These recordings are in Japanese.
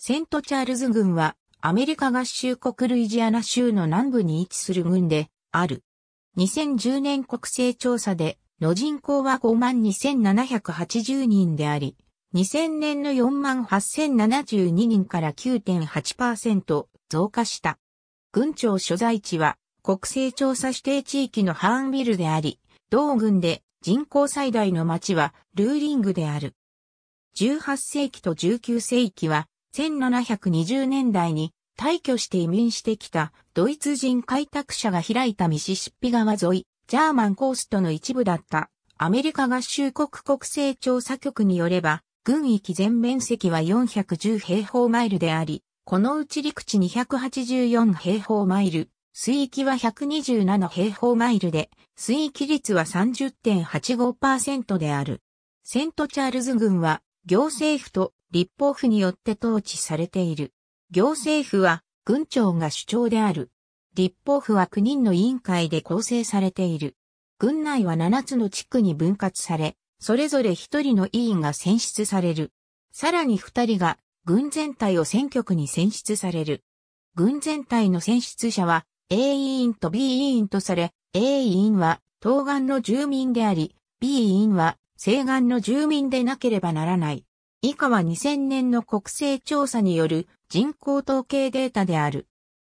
セントチャールズ軍はアメリカ合衆国ルイジアナ州の南部に位置する軍である。2010年国勢調査での人口は5万2780人であり、2000年の4万8072人から9.8%増加した。軍庁所在地は国勢調査指定地域のハーンビルであり、同軍で人口最大の町はルーリングである。18世紀と19世紀は1720年代に退去して移民してきたドイツ人開拓者が開いたミシシッピ川沿い、ジャーマンコーストの一部だったアメリカ合衆国国勢調査局によれば、軍域全面積は410平方マイルであり、このうち陸地284平方マイル、水域は127平方マイルで、水域率は30.85%である。セントチャールズ軍は行政府と立法府によって統治されている。行政府は軍長が主張である。立法府は9人の委員会で構成されている。軍内は7つの地区に分割され、それぞれ1人の委員が選出される。さらに2人が軍全体を選挙区に選出される。軍全体の選出者は A 委員と B 委員とされ、A 委員は東岸の住民であり、B 委員は西岸の住民でなければならない。以下は2000年の国勢調査による人口統計データである。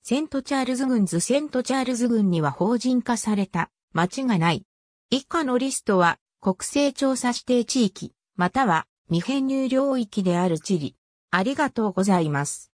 セントチャールズ郡ズセントチャールズ郡には法人化された町がない。以下のリストは国勢調査指定地域、または未編入領域である地理。ありがとうございます。